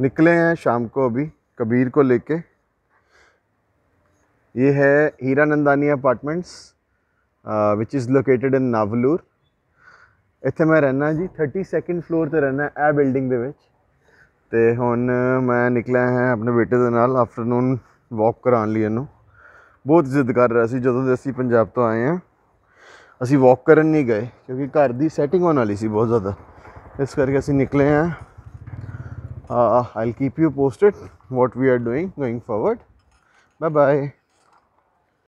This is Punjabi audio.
निकले हैं शाम को अभी कबीर को लेके ये है हीरा नंदानी अपार्टमेंट्स ਵਿਚ ਇਜ਼ ਲੋਕੇਟਡ ਇਨ ਨਾਵਲੂਰ ਇੱਥੇ ਮੈਂ ਰਹਿਣਾ ਜੀ 32nd ਫਲੋਰ ਤੇ ਰਹਿਣਾ ਇਹ ਬਿਲਡਿੰਗ ਦੇ ਵਿੱਚ ਤੇ ਹੁਣ ਮੈਂ ਨਿਕਲਿਆ ਹਾਂ ਆਪਣੇ ਬੇਟੇ ਦੇ ਨਾਲ ਆਫਟਰਨੂਨ ਵਾਕ ਕਰਾਉਣ ਲਈ ਇਹਨੂੰ ਬਹੁਤ ਜ਼ਿੱਦ ਕਰ ਰਿਹਾ ਸੀ ਜਦੋਂ ਦੇ ਅਸੀਂ ਪੰਜਾਬ ਤੋਂ ਆਏ ਹਾਂ ਅਸੀਂ ਵਾਕ ਕਰਨ ਨਹੀਂ ਗਏ ਕਿਉਂਕਿ ਘਰ ਦੀ ਸੈਟਿੰਗ ਹੋਣ ਵਾਲੀ ਸੀ ਬਹੁਤ ਜ਼ਿਆਦਾ ਇਸ ਕਰਕੇ ਅਸੀਂ ਨਿਕਲੇ ਹਾਂ uh, I'll keep you posted what we are doing going forward. Bye bye.